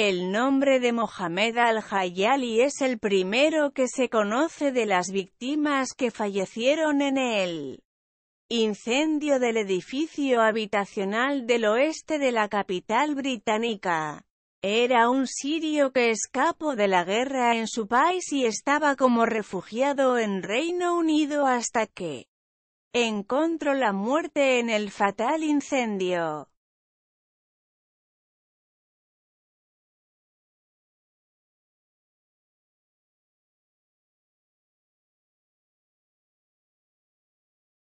El nombre de Mohamed al-Hayali es el primero que se conoce de las víctimas que fallecieron en el incendio del edificio habitacional del oeste de la capital británica. Era un sirio que escapó de la guerra en su país y estaba como refugiado en Reino Unido hasta que encontró la muerte en el fatal incendio.